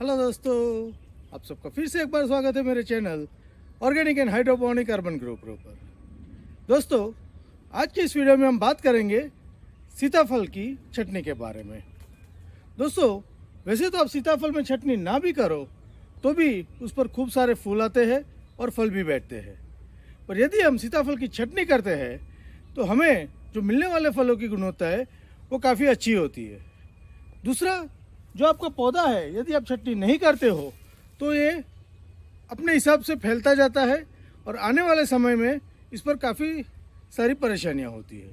hello दोस्तों आप सबका फिर से एक बार स्वागत है मेरे channel organic and hydroponic urban group पर दोस्तों आज की इस वीडियो में हम बात करेंगे सीताफल की चटनी के बारे में दोस्तों वैसे तो आप सीताफल में चटनी ना भी करो तो भी उस पर खूब सारे फूल आते हैं और फल भी बैठते हैं पर यदि हम सीताफल की चटनी करते हैं तो हमें जो मिलने वाले फलों की गुणवत्ता है वो काफ़ी अच्छी होती है दूसरा जो आपका पौधा है यदि आप छटनी नहीं करते हो तो ये अपने हिसाब से फैलता जाता है और आने वाले समय में इस पर काफ़ी सारी परेशानियाँ होती है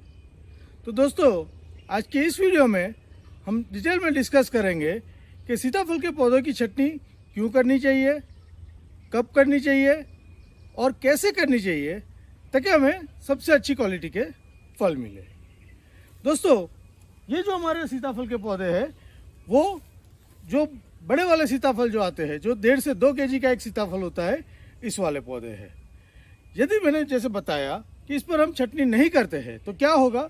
तो दोस्तों आज के इस वीडियो में हम डिटेल में डिस्कस करेंगे कि सीताफल के पौधों की छटनी क्यों करनी चाहिए कब करनी चाहिए और कैसे करनी चाहिए ताकि हमें सबसे अच्छी क्वालिटी के फल मिले दोस्तों ये जो हमारे सीताफल के पौधे हैं वो जो बड़े वाले सीताफल जो आते हैं जो डेढ़ से दो के का एक सीताफल होता है इस वाले पौधे है यदि मैंने जैसे बताया कि इस पर हम छटनी नहीं करते हैं तो क्या होगा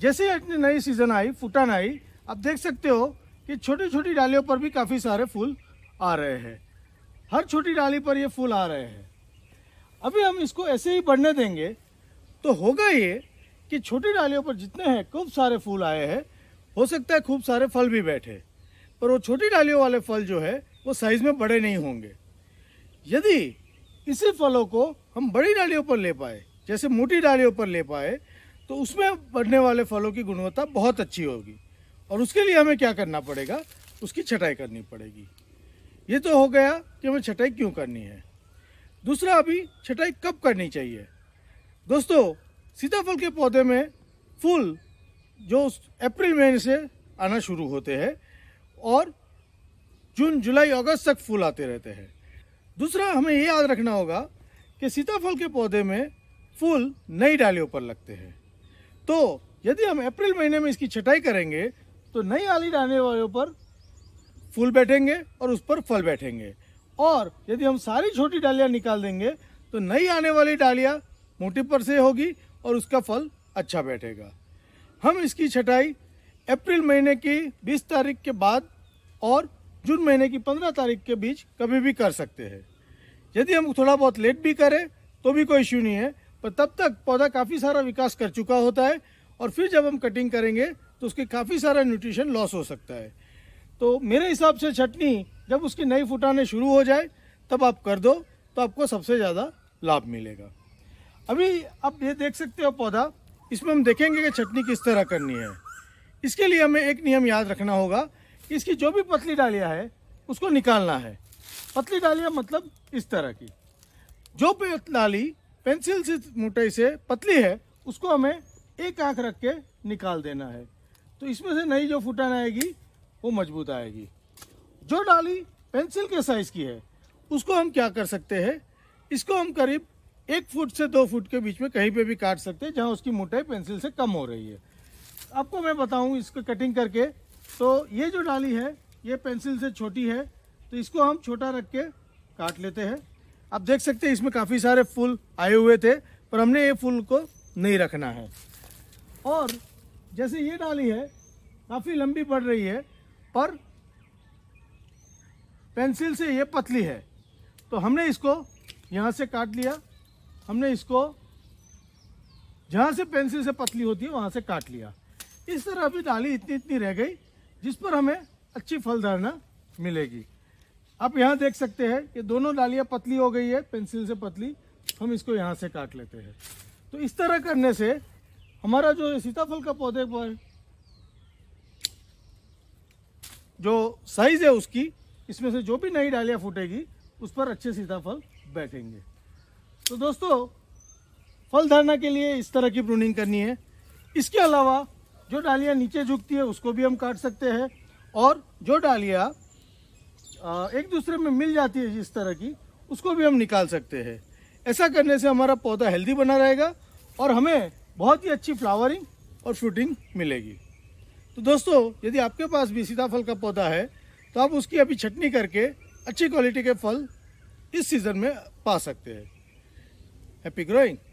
जैसे अपनी नई सीजन आई फुटान आई आप देख सकते हो कि छोटी छोटी डालियों पर भी काफ़ी सारे फूल आ रहे हैं हर छोटी डाली पर ये फूल आ रहे हैं अभी हम इसको ऐसे ही बढ़ने देंगे तो होगा ये कि छोटी डालियों पर जितने हैं खूब सारे फूल आए हैं हो सकता है खूब सारे फल भी बैठे पर वो छोटी डालियों वाले फल जो है वो साइज में बड़े नहीं होंगे यदि इसी फलों को हम बड़ी डालियों पर ले पाए जैसे मोटी डालियों पर ले पाए तो उसमें बढ़ने वाले फलों की गुणवत्ता बहुत अच्छी होगी और उसके लिए हमें क्या करना पड़ेगा उसकी छटाई करनी पड़ेगी ये तो हो गया कि हमें छटाई क्यों करनी है दूसरा अभी छटाई कब करनी चाहिए दोस्तों सीताफल के पौधे में फूल जो अप्रैल महीने से आना शुरू होते हैं और जून जुलाई अगस्त तक फूल आते रहते हैं दूसरा हमें ये याद रखना होगा कि सीताफल के पौधे में फूल नई डालियों पर लगते हैं तो यदि हम अप्रैल महीने में इसकी छटाई करेंगे तो नई आली डालने वालों पर फूल बैठेंगे और उस पर फल बैठेंगे और यदि हम सारी छोटी डालियाँ निकाल देंगे तो नई आने वाली डालियाँ मोटी पर से होगी और उसका फल अच्छा बैठेगा हम इसकी छटाई अप्रैल महीने की 20 तारीख के बाद और जून महीने की 15 तारीख के बीच कभी भी कर सकते हैं यदि हम थोड़ा बहुत लेट भी करें तो भी कोई इश्यू नहीं है पर तब तक पौधा काफ़ी सारा विकास कर चुका होता है और फिर जब हम कटिंग करेंगे तो उसके काफ़ी सारा न्यूट्रिशन लॉस हो सकता है तो मेरे हिसाब से छटनी जब उसकी नई फुटाने शुरू हो जाए तब आप कर दो तो आपको सबसे ज़्यादा लाभ मिलेगा अभी आप ये देख सकते हो पौधा इसमें हम देखेंगे कि छटनी किस तरह करनी है इसके लिए हमें एक नियम याद रखना होगा कि इसकी जो भी पतली डालियाँ है उसको निकालना है पतली डालियाँ मतलब इस तरह की जो डाली पेंसिल से मोटाई से पतली है उसको हमें एक आंख रख के निकाल देना है तो इसमें से नई जो फुटन आएगी वो मजबूत आएगी जो डाली पेंसिल के साइज़ की है उसको हम क्या कर सकते हैं इसको हम करीब एक फुट से दो फुट के बीच में कहीं पे भी काट सकते हैं जहां उसकी मोटाई पेंसिल से कम हो रही है आपको मैं बताऊं इसको कटिंग करके तो ये जो डाली है ये पेंसिल से छोटी है तो इसको हम छोटा रख के काट लेते हैं आप देख सकते हैं इसमें काफ़ी सारे फूल आए हुए थे पर हमने ये फूल को नहीं रखना है और जैसे ये डाली है काफ़ी लंबी बढ़ रही है पर पेंसिल से ये पतली है तो हमने इसको यहाँ से काट लिया हमने इसको जहाँ से पेंसिल से पतली होती है वहाँ से काट लिया इस तरह अभी डाली इतनी इतनी रह गई जिस पर हमें अच्छी फलधारणा मिलेगी आप यहाँ देख सकते हैं कि दोनों डालियाँ पतली हो गई है पेंसिल से पतली हम इसको यहाँ से काट लेते हैं तो इस तरह करने से हमारा जो सीताफल का पौधे पर जो साइज है उसकी इसमें से जो भी नई डालियाँ फूटेगी उस पर अच्छे सीताफल बैठेंगे तो दोस्तों फल धारणा के लिए इस तरह की प्रूनिंग करनी है इसके अलावा जो डालियाँ नीचे झुकती है उसको भी हम काट सकते हैं और जो डालियाँ एक दूसरे में मिल जाती है जिस तरह की उसको भी हम निकाल सकते हैं ऐसा करने से हमारा पौधा हेल्दी बना रहेगा और हमें बहुत ही अच्छी फ्लावरिंग और फ्रूटिंग मिलेगी तो दोस्तों यदि आपके पास भी सीताफल का पौधा है तो आप उसकी अभी छटनी करके अच्छी क्वालिटी के फल इस सीज़न में पा सकते हैं हैप्पी ग्रोइंग